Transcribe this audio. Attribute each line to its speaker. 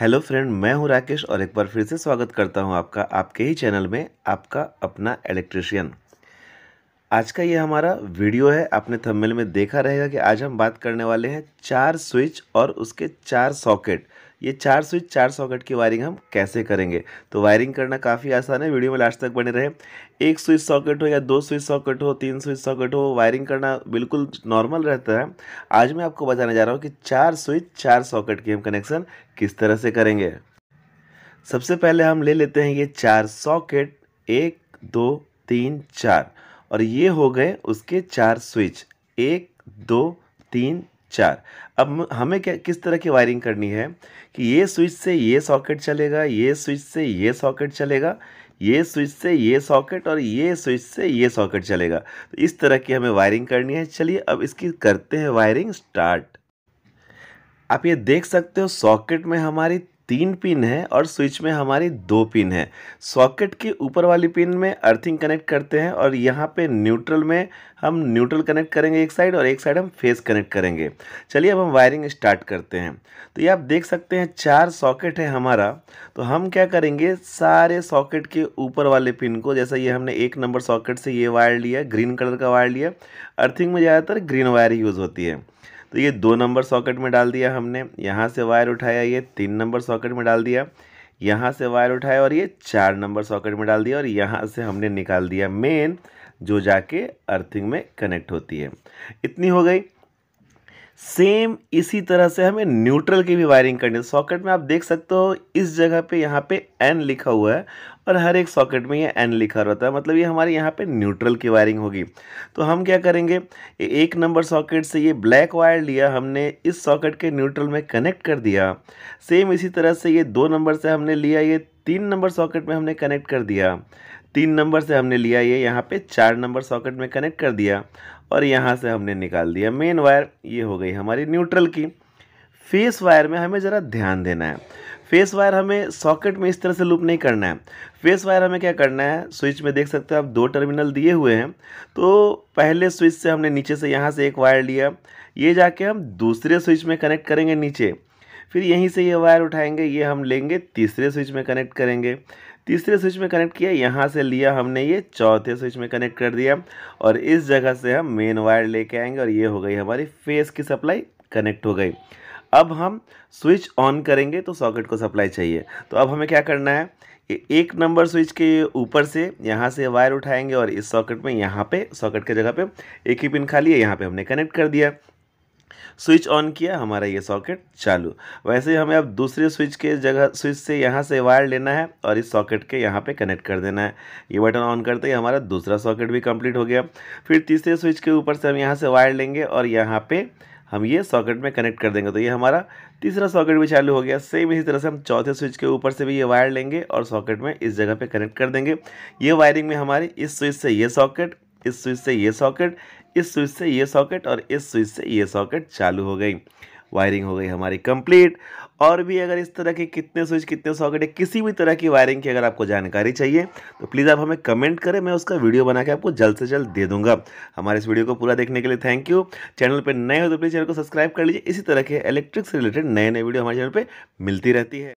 Speaker 1: hello friend मैं हूं राकेश और एक बार फिर से स्वागत करता हूं आपका आपके ही चैनल में आपका अपना इलेक्ट्रिशियन आज का ये हमारा वीडियो है आपने थंबनेल में देखा रहेगा कि आज हम बात करने वाले हैं चार स्विच और उसके चार सॉकेट ये चार स्विच चार सॉकेट की वायरिंग हम कैसे करेंगे तो वायरिंग करना काफ़ी आसान है वीडियो में लास्ट तक बने रहे एक स्विच सॉकेट हो या दो स्विच सॉकेट हो तीन स्विच सॉकेट हो वायरिंग करना बिल्कुल नॉर्मल रहता है आज मैं आपको बताने जा रहा हूँ कि चार स्विच चार सॉकेट की हम कनेक्शन किस तरह से करेंगे सबसे पहले हम ले लेते हैं ये चार सॉकेट एक दो तीन चार और ये हो गए उसके चार स्विच एक दो तीन चार अब हमें क्या किस तरह की वायरिंग करनी है कि ये स्विच से ये सॉकेट चलेगा ये स्विच से ये सॉकेट चलेगा ये स्विच से ये सॉकेट और ये स्विच से ये सॉकेट चलेगा तो इस तरह की हमें वायरिंग करनी है चलिए अब इसकी करते हैं वायरिंग स्टार्ट आप ये देख सकते हो सॉकेट में हमारी तीन पिन है और स्विच में हमारी दो पिन है सॉकेट के ऊपर वाली पिन में अर्थिंग कनेक्ट करते हैं और यहाँ पे न्यूट्रल में हम न्यूट्रल कनेक्ट करेंगे एक साइड और एक साइड हम फेस कनेक्ट करेंगे चलिए अब हम वायरिंग स्टार्ट करते हैं तो ये आप देख सकते हैं चार सॉकेट है हमारा तो हम क्या करेंगे सारे सॉकेट के ऊपर वाले पिन को जैसा ये हमने एक नंबर सॉकेट से ये वायर लिया ग्रीन कलर का वायर लिया अर्थिंग में ज़्यादातर ग्रीन वायर यूज़ होती है तो ये दो नंबर सॉकेट में डाल दिया हमने यहाँ से वायर उठाया ये तीन नंबर सॉकेट में डाल दिया यहाँ से वायर उठाया और ये चार नंबर सॉकेट में डाल दिया और यहाँ से हमने निकाल दिया मेन जो जाके अर्थिंग में कनेक्ट होती है इतनी हो गई सेम इसी तरह से हमें न्यूट्रल की भी वायरिंग करनी है सॉकेट में आप देख सकते हो इस जगह पे यहाँ पे एन लिखा हुआ है और हर एक सॉकेट में ये एन लिखा रहता है मतलब ये हमारे यहाँ पे न्यूट्रल की वायरिंग होगी तो हम क्या करेंगे एक नंबर सॉकेट से ये ब्लैक वायर लिया हमने इस सॉकेट के न्यूट्रल में कनेक्ट कर दिया सेम इसी तरह से ये दो नंबर से हमने लिया ये तीन नंबर सॉकेट में हमने कनेक्ट कर दिया तीन नंबर से हमने लिया ये यहाँ पे चार नंबर सॉकेट में कनेक्ट कर दिया और यहाँ से हमने निकाल दिया मेन वायर ये हो गई हमारी न्यूट्रल की फेस वायर में हमें ज़रा ध्यान देना है फेस वायर हमें सॉकेट में इस तरह से लूप नहीं करना है फेस वायर हमें क्या करना है स्विच में देख सकते हो आप दो टर्मिनल दिए हुए हैं तो पहले स्विच से हमने नीचे से यहाँ से एक वायर लिया ये जाके हम दूसरे स्विच में कनेक्ट करेंगे नीचे फिर यहीं से ये वायर उठाएंगे ये हम लेंगे तीसरे स्विच में कनेक्ट करेंगे तीसरे स्विच में कनेक्ट किया यहाँ से लिया हमने ये चौथे स्विच में कनेक्ट कर दिया और इस जगह से हम मेन वायर लेके आएंगे और ये हो गई हमारी फेस की सप्लाई कनेक्ट हो गई अब हम स्विच ऑन करेंगे तो सॉकेट को सप्लाई चाहिए तो अब हमें क्या करना है एक नंबर स्विच के ऊपर से यहाँ से वायर उठाएंगे और इस सॉकेट में यहाँ पे सॉकेट के जगह पे एक ही पिन खाली है यहाँ पे हमने कनेक्ट कर दिया स्विच ऑन किया हमारा ये सॉकेट चालू वैसे ही हमें अब दूसरे स्विच के जगह स्विच से यहाँ से वायर लेना है और इस सॉकेट के यहाँ पे कनेक्ट कर देना है ये बटन ऑन करते ही हमारा दूसरा सॉकेट भी कंप्लीट हो गया फिर तीसरे स्विच के ऊपर से हम यहाँ से वायर लेंगे और यहाँ पर हम ये सॉकेट में कनेक्ट कर देंगे तो ये हमारा तीसरा सॉकेट भी चालू हो गया सेम इसी तरह से हम चौथे स्विच के ऊपर से भी ये वायर लेंगे और सॉकेट में इस जगह पे कनेक्ट कर देंगे ये वायरिंग में हमारी इस स्विच से ये सॉकेट इस स्विच से ये सॉकेट इस स्विच से ये सॉकेट और इस स्विच से ये सॉकेट चालू हो गई वायरिंग हो गई हमारी कंप्लीट और भी अगर इस तरह के कितने स्विच कितने सॉकेट या किसी भी तरह की वायरिंग की अगर आपको जानकारी चाहिए तो प्लीज़ आप हमें कमेंट करें मैं उसका वीडियो बना के आपको जल्द से जल्द दे दूंगा हमारे इस वीडियो को पूरा देखने के लिए थैंक यू चैनल पर नए हो तो प्लीज़ चैनल को सब्सक्राइब कर लीजिए इसी तरह के इलेक्ट्रिक से रिलेटेड नए नए वीडियो हमारे चैनल पर मिलती रहती है